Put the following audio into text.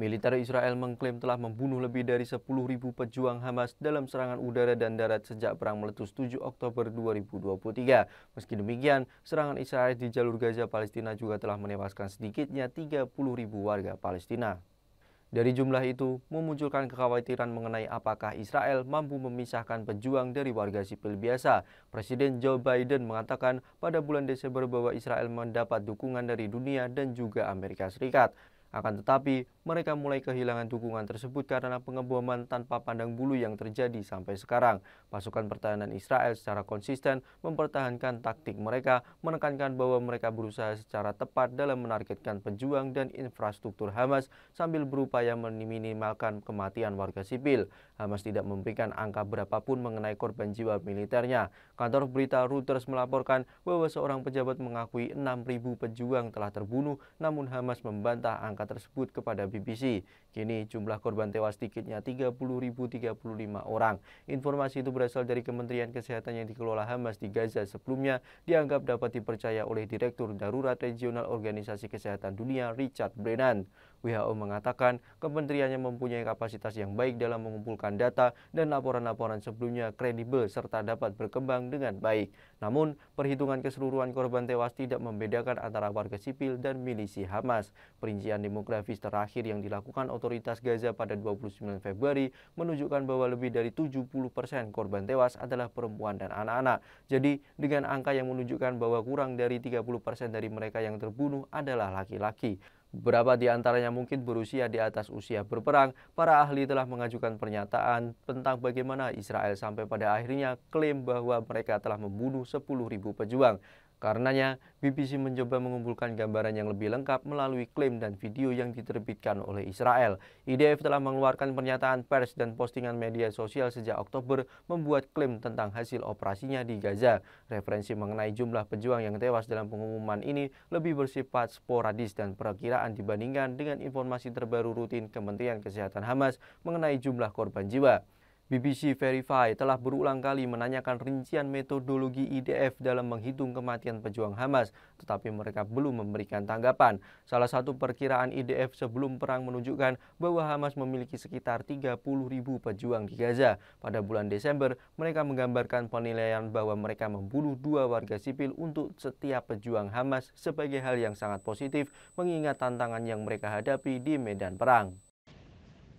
Militer Israel mengklaim telah membunuh lebih dari 10.000 pejuang Hamas dalam serangan udara dan darat sejak perang meletus 7 Oktober 2023. Meski demikian, serangan Israel di jalur Gaza Palestina juga telah menewaskan sedikitnya 30.000 warga Palestina. Dari jumlah itu, memunculkan kekhawatiran mengenai apakah Israel mampu memisahkan pejuang dari warga sipil biasa. Presiden Joe Biden mengatakan pada bulan Desember bahwa Israel mendapat dukungan dari dunia dan juga Amerika Serikat. Akan tetapi, mereka mulai kehilangan dukungan tersebut karena pengeboman tanpa pandang bulu yang terjadi sampai sekarang. Pasukan pertahanan Israel secara konsisten mempertahankan taktik mereka, menekankan bahwa mereka berusaha secara tepat dalam menargetkan pejuang dan infrastruktur Hamas sambil berupaya meminimalkan kematian warga sipil. Hamas tidak memberikan angka berapapun mengenai korban jiwa militernya. Kantor berita Reuters melaporkan bahwa seorang pejabat mengakui 6.000 pejuang telah terbunuh, namun Hamas membantah angka angka tersebut kepada BBC. Kini jumlah korban tewas sedikitnya 30.035 orang. Informasi itu berasal dari Kementerian Kesehatan yang dikelola Hamas di Gaza sebelumnya dianggap dapat dipercaya oleh Direktur Darurat Regional Organisasi Kesehatan Dunia Richard Brennan. WHO mengatakan kementeriannya mempunyai kapasitas yang baik dalam mengumpulkan data dan laporan-laporan sebelumnya kredibel serta dapat berkembang dengan baik. Namun, perhitungan keseluruhan korban tewas tidak membedakan antara warga sipil dan milisi Hamas. Perincian demografis terakhir yang dilakukan otoritas Gaza pada 29 Februari menunjukkan bahwa lebih dari 70 persen korban tewas adalah perempuan dan anak-anak. Jadi, dengan angka yang menunjukkan bahwa kurang dari 30 persen dari mereka yang terbunuh adalah laki-laki. Beberapa di antaranya mungkin berusia di atas usia berperang, para ahli telah mengajukan pernyataan tentang bagaimana Israel sampai pada akhirnya klaim bahwa mereka telah membunuh 10.000 pejuang. Karenanya, BBC mencoba mengumpulkan gambaran yang lebih lengkap melalui klaim dan video yang diterbitkan oleh Israel. IDF telah mengeluarkan pernyataan pers dan postingan media sosial sejak Oktober membuat klaim tentang hasil operasinya di Gaza. Referensi mengenai jumlah pejuang yang tewas dalam pengumuman ini lebih bersifat sporadis dan perkiraan dibandingkan dengan informasi terbaru rutin Kementerian Kesehatan Hamas mengenai jumlah korban jiwa. BBC Verify telah berulang kali menanyakan rincian metodologi IDF dalam menghitung kematian pejuang Hamas, tetapi mereka belum memberikan tanggapan. Salah satu perkiraan IDF sebelum perang menunjukkan bahwa Hamas memiliki sekitar 30 ribu pejuang di Gaza. Pada bulan Desember, mereka menggambarkan penilaian bahwa mereka membunuh dua warga sipil untuk setiap pejuang Hamas sebagai hal yang sangat positif mengingat tantangan yang mereka hadapi di medan perang.